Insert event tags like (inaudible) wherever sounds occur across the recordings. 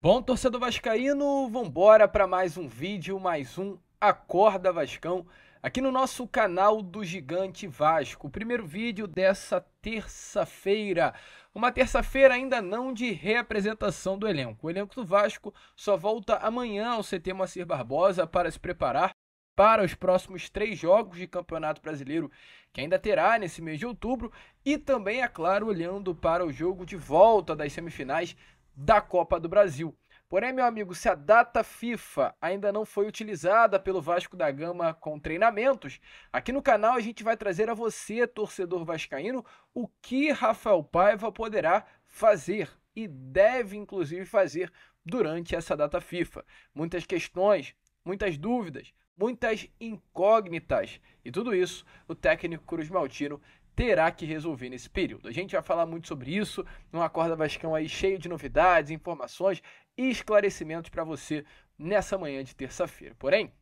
Bom, torcedor vascaíno, vambora para mais um vídeo, mais um Acorda Vascão, aqui no nosso canal do Gigante Vasco. O primeiro vídeo dessa terça-feira. Uma terça-feira ainda não de reapresentação do elenco. O elenco do Vasco só volta amanhã ao CT Moacir Barbosa para se preparar para os próximos três jogos de Campeonato Brasileiro que ainda terá nesse mês de outubro e também, é claro, olhando para o jogo de volta das semifinais da Copa do Brasil. Porém, meu amigo, se a data FIFA ainda não foi utilizada pelo Vasco da Gama com treinamentos, aqui no canal a gente vai trazer a você, torcedor vascaíno, o que Rafael Paiva poderá fazer e deve inclusive fazer durante essa data FIFA. Muitas questões, muitas dúvidas, muitas incógnitas e tudo isso o técnico Cruz Maltino terá que resolver nesse período. A gente vai falar muito sobre isso, no Acorda Vascão aí cheio de novidades, informações e esclarecimentos para você nessa manhã de terça-feira. Porém,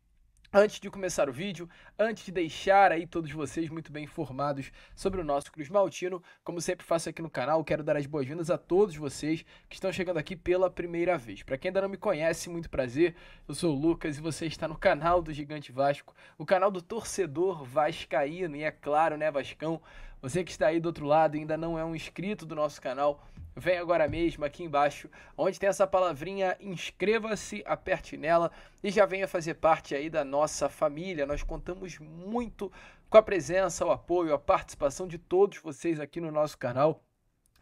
Antes de começar o vídeo, antes de deixar aí todos vocês muito bem informados sobre o nosso Cruz Maltino, como sempre faço aqui no canal, quero dar as boas-vindas a todos vocês que estão chegando aqui pela primeira vez. Para quem ainda não me conhece, muito prazer, eu sou o Lucas e você está no canal do Gigante Vasco, o canal do torcedor vascaíno, e é claro, né, Vascão, você que está aí do outro lado e ainda não é um inscrito do nosso canal, vem agora mesmo aqui embaixo, onde tem essa palavrinha inscreva-se, aperte nela e já venha fazer parte aí da nossa família. Nós contamos muito com a presença, o apoio, a participação de todos vocês aqui no nosso canal.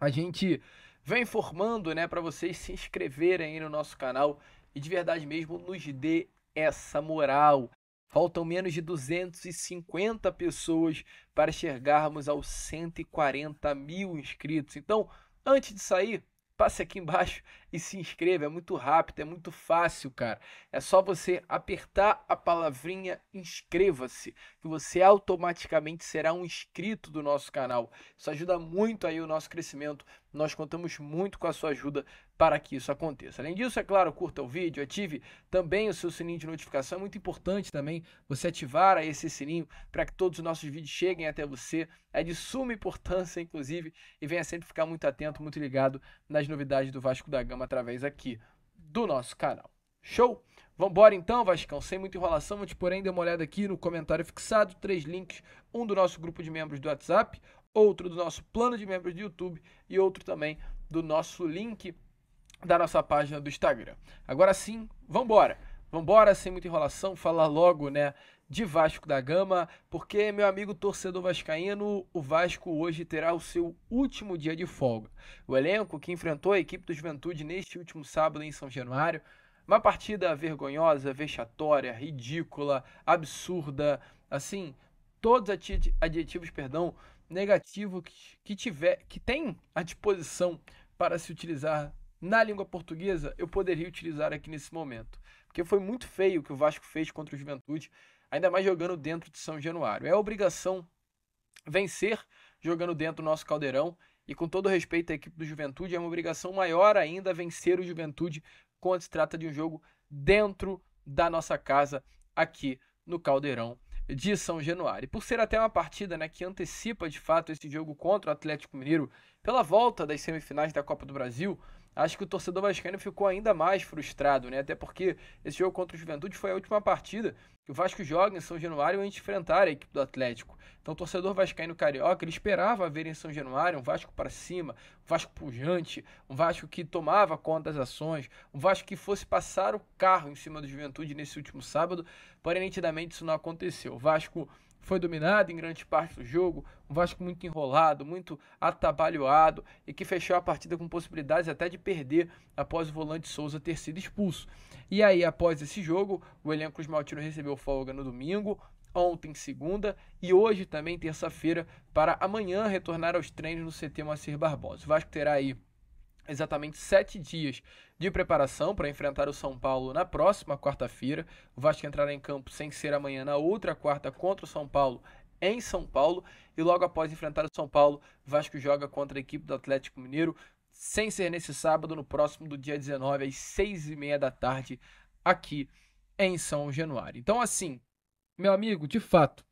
A gente vem informando, né, para vocês se inscreverem aí no nosso canal e de verdade mesmo nos dê essa moral, Faltam menos de 250 pessoas para chegarmos aos 140 mil inscritos. Então, antes de sair, passe aqui embaixo e se inscreva. É muito rápido, é muito fácil, cara. É só você apertar a palavrinha inscreva-se, que você automaticamente será um inscrito do nosso canal. Isso ajuda muito aí o nosso crescimento. Nós contamos muito com a sua ajuda para que isso aconteça. Além disso, é claro, curta o vídeo, ative também o seu sininho de notificação. É muito importante também você ativar esse sininho para que todos os nossos vídeos cheguem até você. É de suma importância, inclusive, e venha sempre ficar muito atento, muito ligado nas novidades do Vasco da Gama através aqui do nosso canal. Show? Vambora então, Vascão, sem muita enrolação, antes porém dê uma olhada aqui no comentário fixado, três links, um do nosso grupo de membros do WhatsApp, outro do nosso plano de membros do YouTube e outro também do nosso link da nossa página do Instagram. Agora sim, vambora! Vambora, sem muita enrolação, falar logo, né, de Vasco da Gama, porque, meu amigo torcedor vascaíno, o Vasco hoje terá o seu último dia de folga. O elenco que enfrentou a equipe do Juventude neste último sábado em São Januário, uma partida vergonhosa, vexatória, ridícula, absurda, assim, todos adjetivos, perdão, negativo que, que tiver, que tem à disposição para se utilizar na língua portuguesa, eu poderia utilizar aqui nesse momento. Porque foi muito feio o que o Vasco fez contra o Juventude ainda mais jogando dentro de São Januário. É obrigação vencer jogando dentro do nosso caldeirão e com todo respeito à equipe do Juventude, é uma obrigação maior ainda vencer o Juventude quando se trata de um jogo dentro da nossa casa aqui no Caldeirão de São Januário. E por ser até uma partida né, que antecipa de fato esse jogo contra o Atlético Mineiro pela volta das semifinais da Copa do Brasil, acho que o torcedor vascaíno ficou ainda mais frustrado, né? Até porque esse jogo contra o Juventude foi a última partida que o Vasco joga em São Januário antes de enfrentar a equipe do Atlético. Então o torcedor vascaíno carioca, ele esperava ver em São Januário um Vasco para cima, um Vasco pujante, um Vasco que tomava conta das ações, um Vasco que fosse passar o carro em cima do Juventude nesse último sábado, porém nitidamente isso não aconteceu. O Vasco foi dominado em grande parte do jogo, um Vasco muito enrolado, muito atabalhoado e que fechou a partida com possibilidades até de perder após o volante Souza ter sido expulso. E aí, após esse jogo, o elenco esmaltino recebeu folga no domingo, ontem, segunda, e hoje também, terça-feira, para amanhã retornar aos treinos no CT Moacir Barbosa. O Vasco terá aí exatamente sete dias de preparação para enfrentar o São Paulo na próxima quarta-feira. O Vasco entrará em campo sem ser amanhã, na outra quarta, contra o São Paulo em São Paulo. E logo após enfrentar o São Paulo, o Vasco joga contra a equipe do Atlético Mineiro, sem ser nesse sábado, no próximo do dia 19, às seis e meia da tarde, aqui em São Januário. Então, assim, meu amigo, de fato,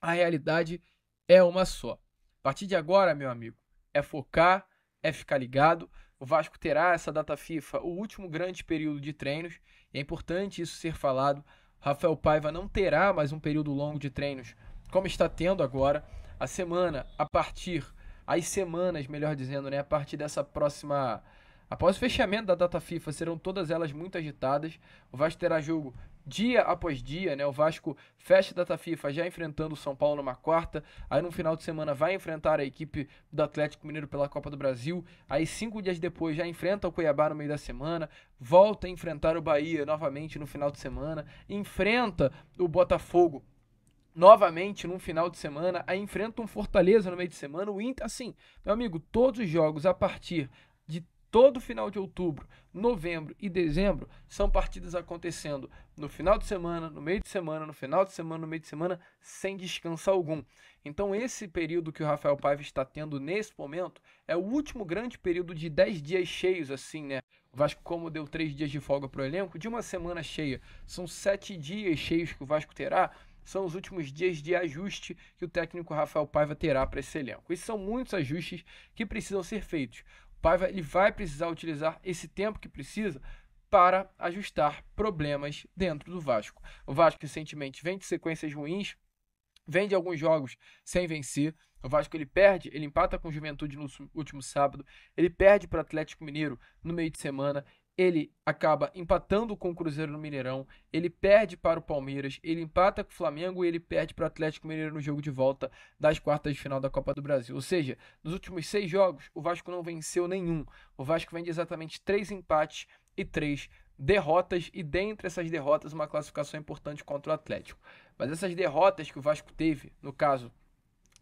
a realidade é uma só. A partir de agora, meu amigo, é focar é ficar ligado. O Vasco terá essa data FIFA, o último grande período de treinos, e é importante isso ser falado. Rafael Paiva não terá mais um período longo de treinos, como está tendo agora. A semana, a partir, as semanas, melhor dizendo, né, a partir dessa próxima. Após o fechamento da data FIFA, serão todas elas muito agitadas. O Vasco terá jogo dia após dia, né? O Vasco fecha a data FIFA já enfrentando o São Paulo numa quarta, aí no final de semana vai enfrentar a equipe do Atlético Mineiro pela Copa do Brasil, aí cinco dias depois já enfrenta o Cuiabá no meio da semana, volta a enfrentar o Bahia novamente no final de semana, enfrenta o Botafogo novamente num final de semana, aí enfrenta um Fortaleza no meio de semana, o Inter, assim, meu amigo, todos os jogos a partir todo final de outubro, novembro e dezembro são partidas acontecendo no final de semana, no meio de semana, no final de semana, no meio de semana, sem descanso algum. Então, esse período que o Rafael Paiva está tendo nesse momento é o último grande período de 10 dias cheios, assim, né? O Vasco, como deu 3 dias de folga para o elenco, de uma semana cheia, são 7 dias cheios que o Vasco terá são os últimos dias de ajuste que o técnico Rafael Paiva terá para esse elenco. E são muitos ajustes que precisam ser feitos. Paiva ele vai precisar utilizar esse tempo que precisa para ajustar problemas dentro do Vasco. O Vasco recentemente vem de sequências ruins, vem de alguns jogos sem vencer. O Vasco ele perde, ele empata com o Juventude no último sábado, ele perde para o Atlético Mineiro no meio de semana, ele acaba empatando com o Cruzeiro no Mineirão, ele perde para o Palmeiras, ele empata com o Flamengo e ele perde para o Atlético Mineiro no jogo de volta das quartas de final da Copa do Brasil. Ou seja, nos últimos seis jogos, o Vasco não venceu nenhum. O Vasco vende exatamente três empates e três derrotas, e dentre essas derrotas, uma classificação importante contra o Atlético. Mas essas derrotas que o Vasco teve, no caso,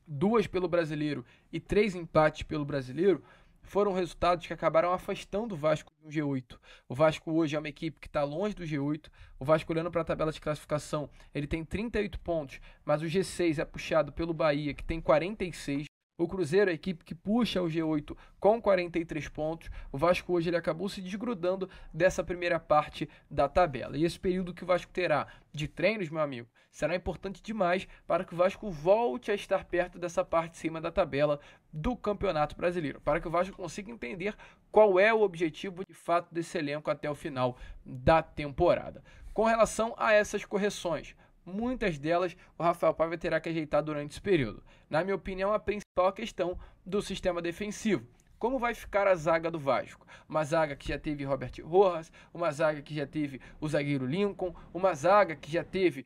duas pelo brasileiro e três empates pelo brasileiro foram resultados que acabaram afastando o Vasco do G8. O Vasco hoje é uma equipe que está longe do G8. O Vasco, olhando para a tabela de classificação, ele tem 38 pontos, mas o G6 é puxado pelo Bahia, que tem 46. O Cruzeiro é a equipe que puxa o G8 com 43 pontos. O Vasco hoje ele acabou se desgrudando dessa primeira parte da tabela. E esse período que o Vasco terá de treinos, meu amigo, será importante demais para que o Vasco volte a estar perto dessa parte de cima da tabela do Campeonato Brasileiro, para que o Vasco consiga entender qual é o objetivo de fato desse elenco até o final da temporada. Com relação a essas correções, muitas delas o Rafael Paiva terá que ajeitar durante esse período. Na minha opinião, a principal questão do sistema defensivo. Como vai ficar a zaga do Vasco? Uma zaga que já teve Robert Rojas, uma zaga que já teve o zagueiro Lincoln, uma zaga que já teve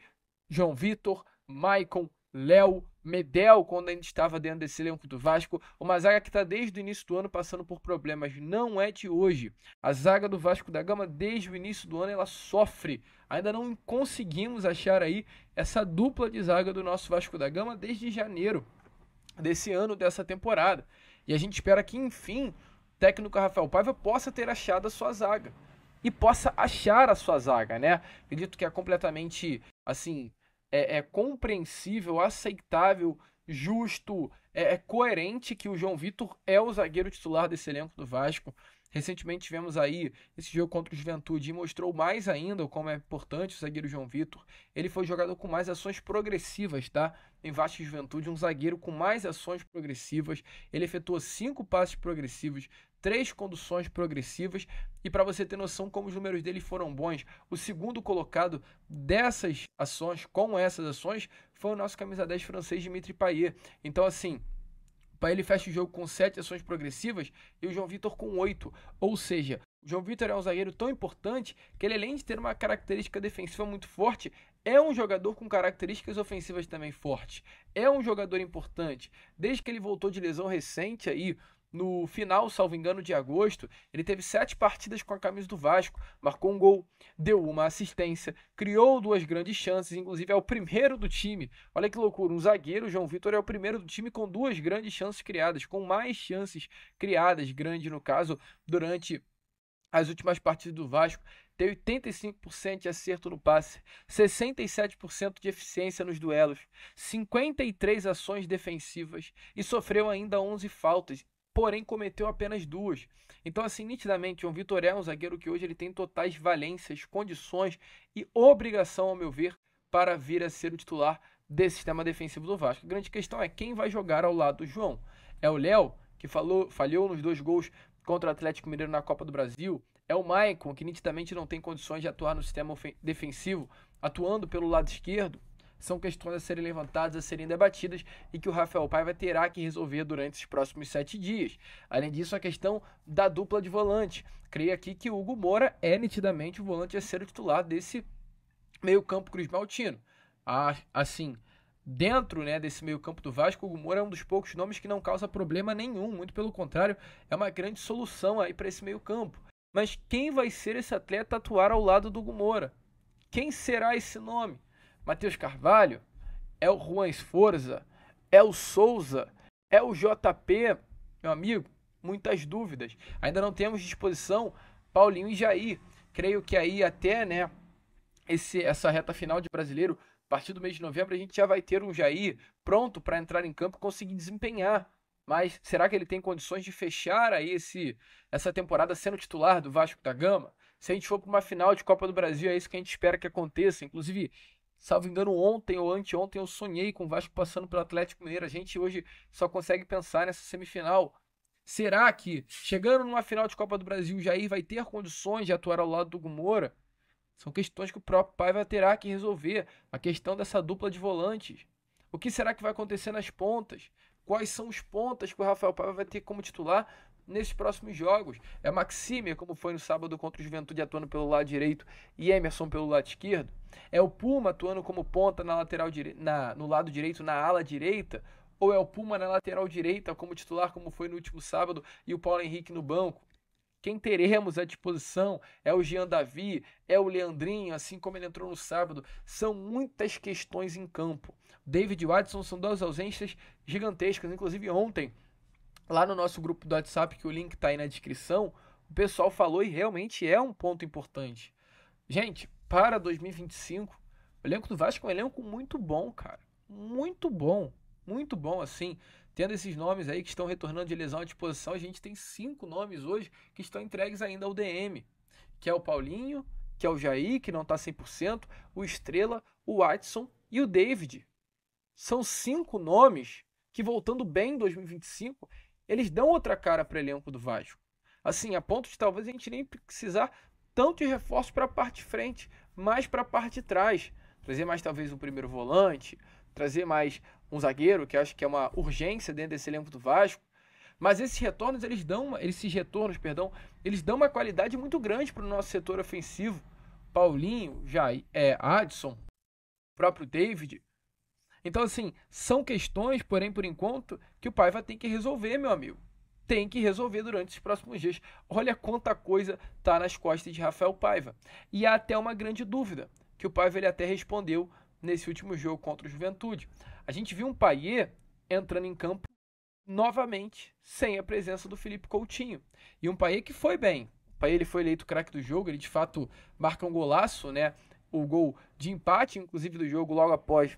João Vitor, Maicon, Léo, Medel, quando ainda estava dentro desse elenco do Vasco, uma zaga que está desde o início do ano passando por problemas, não é de hoje. A zaga do Vasco da Gama, desde o início do ano, ela sofre. Ainda não conseguimos achar aí essa dupla de zaga do nosso Vasco da Gama desde janeiro desse ano, dessa temporada. E a gente espera que, enfim, o técnico Rafael Paiva possa ter achado a sua zaga. E possa achar a sua zaga, né? Acredito que é completamente, assim, é, é compreensível, aceitável, justo, é, é coerente que o João Vitor é o zagueiro titular desse elenco do Vasco. Recentemente tivemos aí esse jogo contra o Juventude e mostrou mais ainda como é importante o zagueiro João Vitor. Ele foi jogador com mais ações progressivas, tá? Em Vasco Juventude, um zagueiro com mais ações progressivas. Ele efetuou cinco passes progressivos três conduções progressivas. E para você ter noção como os números dele foram bons, o segundo colocado dessas ações, com essas ações, foi o nosso camisa 10 francês Dimitri Payet. Então, assim, Payet ele fecha o jogo com sete ações progressivas e o João Vitor com oito. Ou seja, o João Vitor é um zagueiro tão importante que ele, além de ter uma característica defensiva muito forte, é um jogador com características ofensivas também fortes. É um jogador importante. Desde que ele voltou de lesão recente aí, no final, salvo engano, de agosto, ele teve sete partidas com a camisa do Vasco, marcou um gol, deu uma assistência, criou duas grandes chances, inclusive é o primeiro do time. Olha que loucura, um zagueiro, João Vitor, é o primeiro do time com duas grandes chances criadas, com mais chances criadas, grande no caso, durante as últimas partidas do Vasco, tem 85% de acerto no passe, 67% de eficiência nos duelos, 53 ações defensivas e sofreu ainda 11 faltas porém cometeu apenas duas. Então, assim, nitidamente, o Vitor é um zagueiro que hoje ele tem totais valências, condições e obrigação, ao meu ver, para vir a ser o titular desse sistema defensivo do Vasco. A grande questão é quem vai jogar ao lado do João. É o Léo, que falou, falhou nos dois gols contra o Atlético Mineiro na Copa do Brasil. É o Maicon, que nitidamente não tem condições de atuar no sistema defensivo, atuando pelo lado esquerdo são questões a serem levantadas, a serem debatidas e que o Rafael Paiva terá que resolver durante os próximos sete dias. Além disso, a questão da dupla de volante. Creio aqui que o Hugo Moura é nitidamente o volante a ser o titular desse meio-campo Cruz Maltino. assim, dentro né, desse meio-campo do Vasco, o Moura é um dos poucos nomes que não causa problema nenhum, muito pelo contrário, é uma grande solução aí para esse meio-campo. Mas quem vai ser esse atleta atuar ao lado do Moura? Quem será esse nome? Matheus Carvalho, é o Juan Esforza, é o Souza, é o JP, meu amigo, muitas dúvidas. Ainda não temos disposição Paulinho e Jair. Creio que aí até, né, esse, essa reta final de brasileiro, a partir do mês de novembro, a gente já vai ter um Jair pronto para entrar em campo e conseguir desempenhar. Mas será que ele tem condições de fechar aí esse, essa temporada sendo titular do Vasco da Gama? Se a gente for para uma final de Copa do Brasil, é isso que a gente espera que aconteça. Inclusive, Salvo engano, ontem ou anteontem eu sonhei com o Vasco passando pelo Atlético Mineiro. A gente hoje só consegue pensar nessa semifinal. Será que, chegando numa final de Copa do Brasil, o Jair vai ter condições de atuar ao lado do Gumora? São questões que o próprio pai vai terá que resolver. A questão dessa dupla de volantes. O que será que vai acontecer nas pontas? Quais são os pontas que o Rafael Paiva vai ter como titular nesses próximos jogos. É Maximia, como foi no sábado contra o Juventude, atuando pelo lado direito e Emerson pelo lado esquerdo. É o Puma atuando como ponta na lateral dire... na... no lado direito, na ala direita. Ou é o Puma na lateral direita como titular, como foi no último sábado, e o Paulo Henrique no banco. Quem teremos à disposição é o Jean Davi, é o Leandrinho, assim como ele entrou no sábado. São muitas questões em campo. David Watson são duas ausências gigantescas, inclusive ontem lá no nosso grupo do WhatsApp, que o link está aí na descrição, o pessoal falou e realmente é um ponto importante. Gente, para 2025, o elenco do Vasco é um elenco muito bom, cara. Muito bom. Muito bom, assim. Tendo esses nomes aí que estão retornando de lesão à disposição, a gente tem cinco nomes hoje que estão entregues ainda ao DM, que é o Paulinho, que é o Jair, que não está 100%, o Estrela, o Watson e o David. São cinco nomes que, voltando bem em 2025, eles dão outra cara para o elenco do Vasco. Assim, a ponto de talvez a gente nem precisar tanto de reforço para a parte de frente, mais para a parte de trás. Trazer mais talvez um primeiro volante, trazer mais um zagueiro, que acho que é uma urgência dentro desse elenco do Vasco. Mas esses retornos, eles dão, esses retornos, perdão, eles dão uma qualidade muito grande para o nosso setor ofensivo. Paulinho, já é Adson, próprio David, então, assim, são questões, porém, por enquanto, que o pai vai ter que resolver, meu amigo. Tem que resolver durante os próximos dias. Olha quanta coisa tá nas costas de Rafael Paiva. E há até uma grande dúvida, que o Paiva ele até respondeu nesse último jogo contra o Juventude. A gente viu um Paier entrando em campo novamente sem a presença do Felipe Coutinho. E um Paier que foi bem. O Paier ele foi eleito craque do jogo, ele de fato marca um golaço, né? O gol de empate, inclusive, do jogo logo após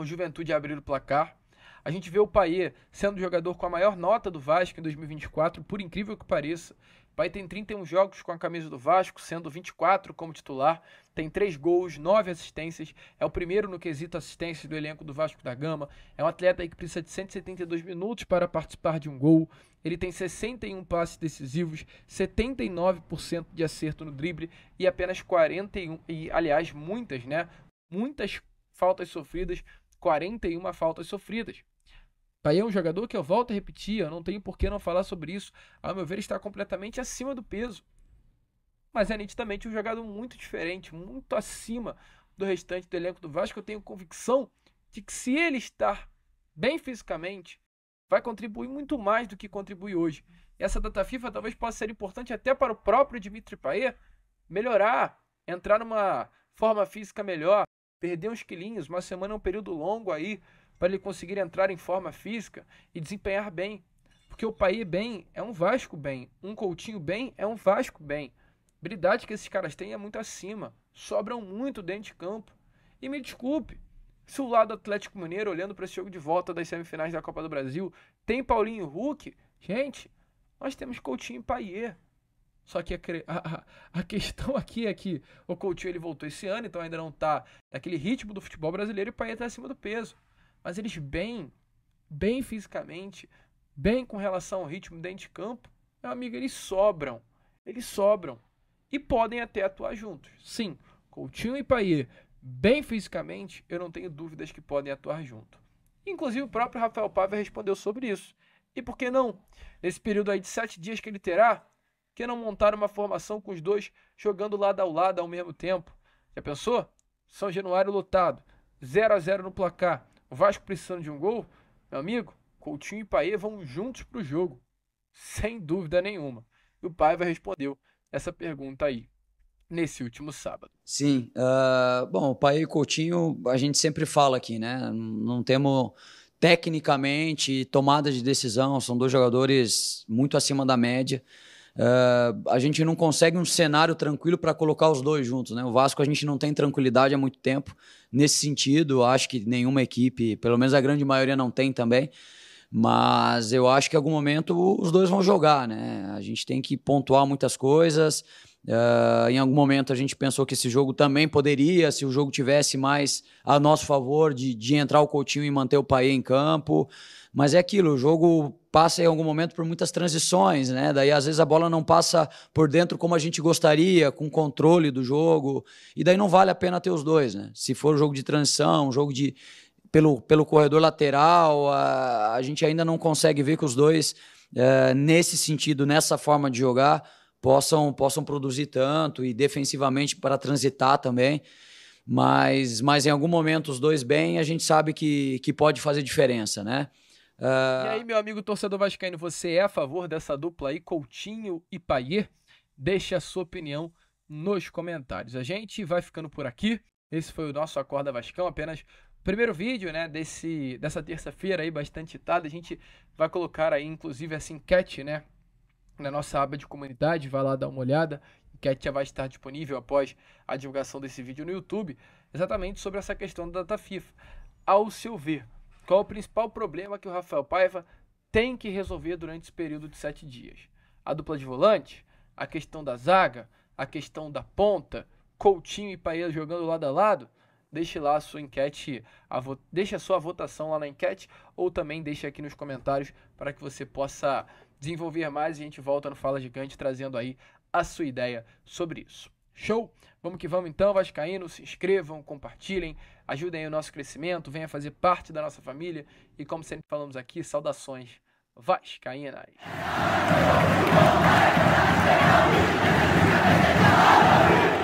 o Juventude abrir o placar. A gente vê o Paier sendo o jogador com a maior nota do Vasco em 2024, por incrível que pareça. Pai Paier tem 31 jogos com a camisa do Vasco, sendo 24 como titular, tem 3 gols, 9 assistências, é o primeiro no quesito assistências do elenco do Vasco da Gama. É um atleta que precisa de 172 minutos para participar de um gol. Ele tem 61 passes decisivos, 79% de acerto no drible e apenas 41 e aliás muitas, né? Muitas faltas sofridas 41 faltas sofridas. Paí tá é um jogador que eu volto a repetir, eu não tenho por que não falar sobre isso. Ao meu ver, está completamente acima do peso. Mas é nitidamente um jogador muito diferente, muito acima do restante do elenco do Vasco. Eu tenho convicção de que se ele está bem fisicamente, vai contribuir muito mais do que contribui hoje. Essa data FIFA talvez possa ser importante até para o próprio Dimitri Payet melhorar, entrar numa forma física melhor, Perder uns quilinhos, uma semana é um período longo aí para ele conseguir entrar em forma física e desempenhar bem. Porque o Paí bem é um Vasco bem, um Coutinho bem é um Vasco bem. A habilidade que esses caras têm é muito acima, sobram muito dentro de campo. E me desculpe, se o lado Atlético Mineiro, olhando para esse jogo de volta das semifinais da Copa do Brasil, tem Paulinho Hulk, gente, nós temos Coutinho e Paier. Só que a, a, a, questão (laughs) aqui é que o Coutinho ele voltou esse ano, então ainda não está naquele ritmo do futebol brasileiro e o Payet está acima do peso. Mas eles bem, bem fisicamente, bem com relação ao ritmo dentro de campo, meu amigo, eles sobram. Eles sobram. E podem até atuar juntos. Sim, Coutinho e Paier bem fisicamente, eu não tenho dúvidas que podem atuar juntos Inclusive o próprio Rafael Paiva respondeu sobre isso. E por que não? Nesse período aí de sete dias que ele terá, que não montar uma formação com os dois jogando lado a lado ao mesmo tempo? Já pensou? São Januário lotado, 0 a 0 no placar, o Vasco precisando de um gol, meu amigo, Coutinho e Paê vão juntos para o jogo, sem dúvida nenhuma. E o Paiva respondeu essa pergunta aí nesse último sábado. Sim, uh, bom, o Paê e Coutinho a gente sempre fala aqui, né? Não temos tecnicamente tomada de decisão, são dois jogadores muito acima da média. Uh, a gente não consegue um cenário tranquilo para colocar os dois juntos. Né? O Vasco a gente não tem tranquilidade há muito tempo nesse sentido. Acho que nenhuma equipe, pelo menos a grande maioria, não tem também. Mas eu acho que em algum momento os dois vão jogar. Né? A gente tem que pontuar muitas coisas. Uh, em algum momento a gente pensou que esse jogo também poderia, se o jogo tivesse mais a nosso favor, de, de entrar o Coutinho e manter o pai em campo. Mas é aquilo, o jogo passa em algum momento por muitas transições, né? Daí às vezes a bola não passa por dentro como a gente gostaria, com controle do jogo, e daí não vale a pena ter os dois, né? Se for um jogo de transição, um jogo de pelo, pelo corredor lateral, a, a gente ainda não consegue ver que os dois é, nesse sentido, nessa forma de jogar, possam, possam produzir tanto e defensivamente para transitar também. Mas, mas em algum momento, os dois bem, a gente sabe que, que pode fazer diferença, né? Uh... E aí, meu amigo torcedor vascaíno, você é a favor dessa dupla aí, Coutinho e Paier? Deixe a sua opinião nos comentários. A gente vai ficando por aqui. Esse foi o nosso Acorda Vascão, apenas primeiro vídeo, né, desse, dessa terça-feira aí, bastante itada. A gente vai colocar aí, inclusive, essa enquete, né, na nossa aba de comunidade, vai lá dar uma olhada, enquete já vai estar disponível após a divulgação desse vídeo no YouTube, exatamente sobre essa questão da data FIFA. Ao seu ver, qual é o principal problema que o Rafael Paiva tem que resolver durante esse período de sete dias? A dupla de volante? A questão da zaga? A questão da ponta? Coutinho e Paella jogando lado a lado? deixe lá a sua enquete, a deixe a sua votação lá na enquete ou também deixe aqui nos comentários para que você possa desenvolver mais e a gente volta no Fala Gigante trazendo aí a sua ideia sobre isso. Show? Vamos que vamos então, Vascaíno. Se inscrevam, compartilhem, ajudem aí o nosso crescimento, venha fazer parte da nossa família. E como sempre falamos aqui, saudações vascaínas.